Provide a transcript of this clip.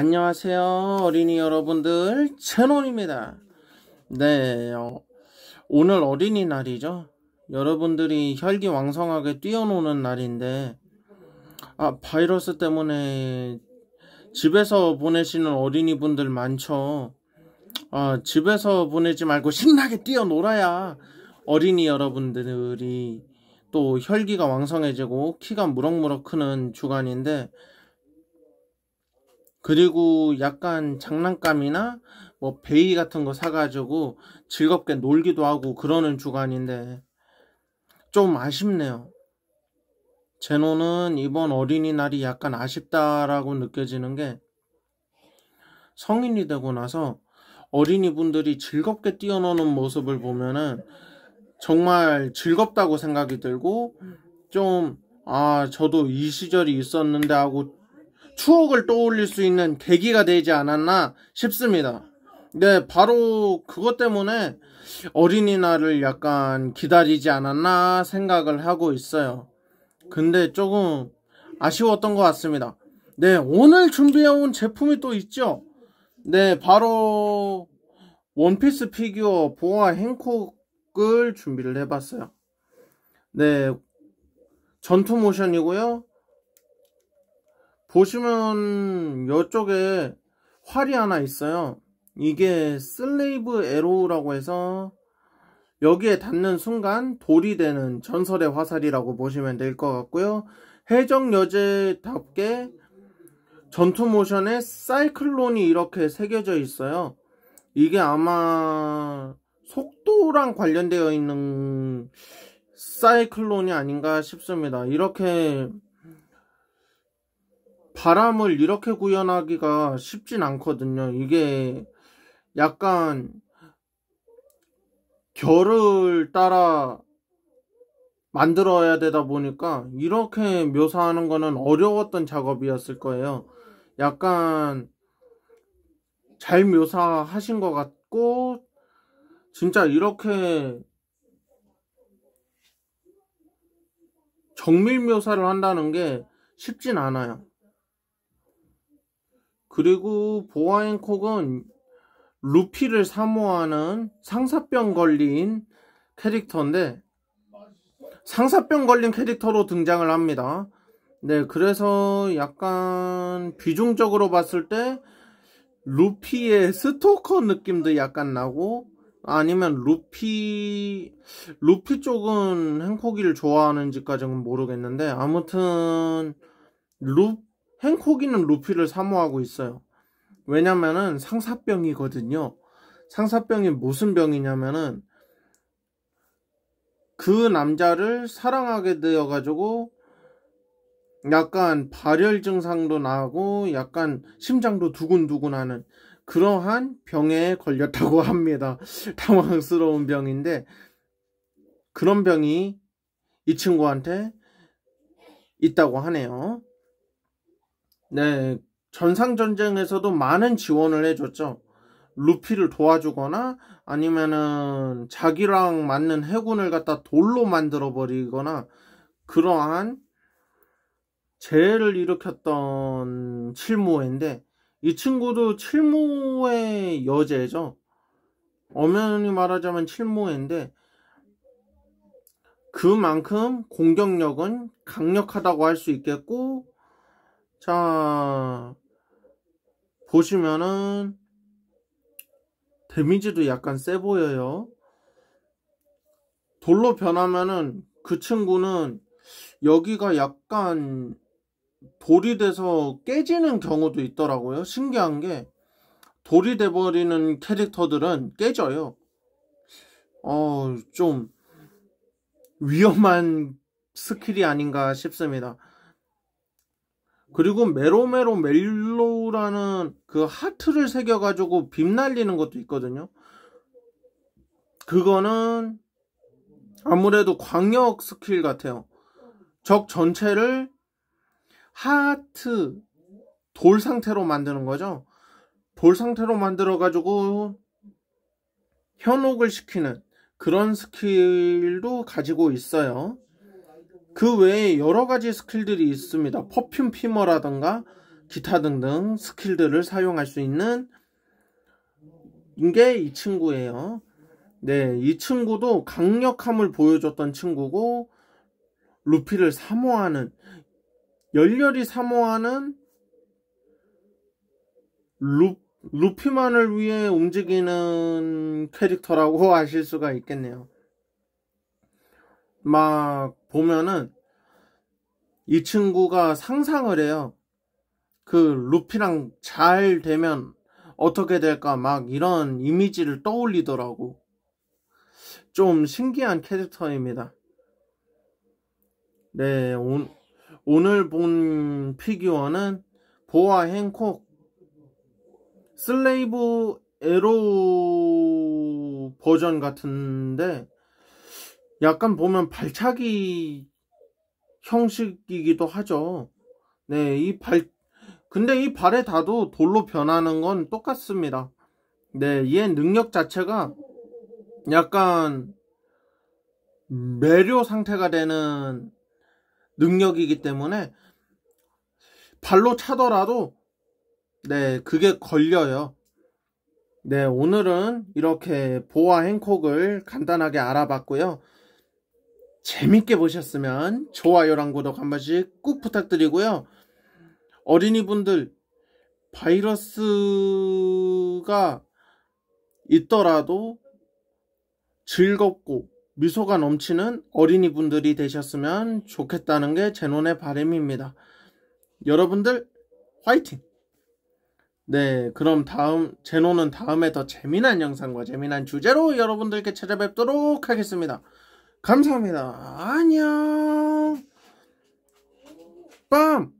안녕하세요 어린이 여러분들 채널입니다 네 어, 오늘 어린이날이죠 여러분들이 혈기왕성하게 뛰어노는 날인데 아 바이러스 때문에 집에서 보내시는 어린이분들 많죠 아 집에서 보내지 말고 신나게 뛰어놀아야 어린이 여러분들이 또 혈기가 왕성해지고 키가 무럭무럭 크는 주간인데 그리고 약간 장난감이나 뭐 베이 같은 거 사가지고 즐겁게 놀기도 하고 그러는 주간인데 좀 아쉽네요. 제노는 이번 어린이날이 약간 아쉽다라고 느껴지는 게 성인이 되고 나서 어린이분들이 즐겁게 뛰어노는 모습을 보면은 정말 즐겁다고 생각이 들고 좀 아 저도 이 시절이 있었는데 하고 추억을 떠올릴 수 있는 계기가 되지 않았나 싶습니다. 네, 바로 그것 때문에 어린이날을 약간 기다리지 않았나 생각을 하고 있어요. 근데 조금 아쉬웠던 것 같습니다. 네, 오늘 준비해온 제품이 또 있죠? 네, 바로 원피스 피규어 보아 행콕을 준비를 해봤어요. 네, 전투 모션이고요. 보시면 이쪽에 활이 하나 있어요 이게 슬레이브 에로우라고 해서 여기에 닿는 순간 돌이 되는 전설의 화살이라고 보시면 될 것 같고요 해적여제답게 전투 모션에 사이클론이 이렇게 새겨져 있어요 이게 아마 속도랑 관련되어 있는 사이클론이 아닌가 싶습니다 이렇게 바람을 이렇게 구현하기가 쉽진 않거든요. 이게 약간 결을 따라 만들어야 되다 보니까 이렇게 묘사하는 거는 어려웠던 작업이었을 거예요. 약간 잘 묘사하신 것 같고 진짜 이렇게 정밀 묘사를 한다는 게 쉽진 않아요. 그리고 보아앤콕은 루피를 사모하는 상사병 걸린 캐릭터인데 상사병 걸린 캐릭터로 등장을 합니다. 네, 그래서 약간 비중적으로 봤을 때 루피의 스토커 느낌도 약간 나고 아니면 루피 루피 쪽은 행콕이를 좋아하는지까지는 모르겠는데 아무튼 루피 행콕이는 루피를 사모하고 있어요. 왜냐면은 상사병이거든요. 상사병이 무슨 병이냐면은 그 남자를 사랑하게 되어가지고 약간 발열 증상도 나고 약간 심장도 두근두근 하는 그러한 병에 걸렸다고 합니다. 당황스러운 병인데 그런 병이 이 친구한테 있다고 하네요. 네, 전상전쟁에서도 많은 지원을 해줬죠. 루피를 도와주거나 아니면은 자기랑 맞는 해군을 갖다 돌로 만들어 버리거나 그러한 재해를 일으켰던 칠무회인데 이 친구도 칠무의 여제죠. 엄연히 말하자면 칠무회인데 그만큼 공격력은 강력하다고 할 수 있겠고 자, 보시면은 데미지도 약간 세 보여요. 돌로 변하면은 그 친구는 여기가 약간 돌이 돼서 깨지는 경우도 있더라고요. 신기한 게 돌이 돼버리는 캐릭터들은 깨져요. 어, 좀 위험한 스킬이 아닌가 싶습니다. 그리고 메로메로 멜로우라는 그 하트를 새겨가지고 빔 날리는 것도 있거든요. 그거는 아무래도 광역 스킬 같아요. 적 전체를 하트 돌 상태로 만드는 거죠. 돌 상태로 만들어가지고 현혹을 시키는 그런 스킬도 가지고 있어요. 그 외에 여러 가지 스킬들이 있습니다. 퍼퓸 피머라든가 기타 등등 스킬들을 사용할 수 있는 게 이 친구예요. 네, 이 친구도 강력함을 보여줬던 친구고 루피를 사모하는 열렬히 사모하는 루, 루피만을 위해 움직이는 캐릭터라고 아실 수가 있겠네요. 막 보면은 이 친구가 상상을 해요. 그 루피랑 잘 되면 어떻게 될까 막 이런 이미지를 떠올리더라고. 좀 신기한 캐릭터입니다. 네, 오, 오늘 본 피규어는 보아 행콕 슬레이브 에로 버전 같은데 약간 보면 발차기 형식이기도 하죠. 네, 이 발, 근데 이 발의 다도 돌로 변하는 건 똑같습니다. 네, 얘 능력 자체가 약간 매료 상태가 되는 능력이기 때문에 발로 차더라도 네, 그게 걸려요. 네, 오늘은 이렇게 보아 행콕을 간단하게 알아봤고요. 재밌게 보셨으면 좋아요랑 구독 한 번씩 꼭 부탁드리고요. 어린이분들 바이러스가 있더라도 즐겁고 미소가 넘치는 어린이분들이 되셨으면 좋겠다는 게제논의 바람입니다. 여러분들 화이팅! 네 그럼 다음 제논은 다음에 더 재미난 영상과 재미난 주제로 여러분들께 찾아뵙도록 하겠습니다. 감사합니다. 안녕. 빰!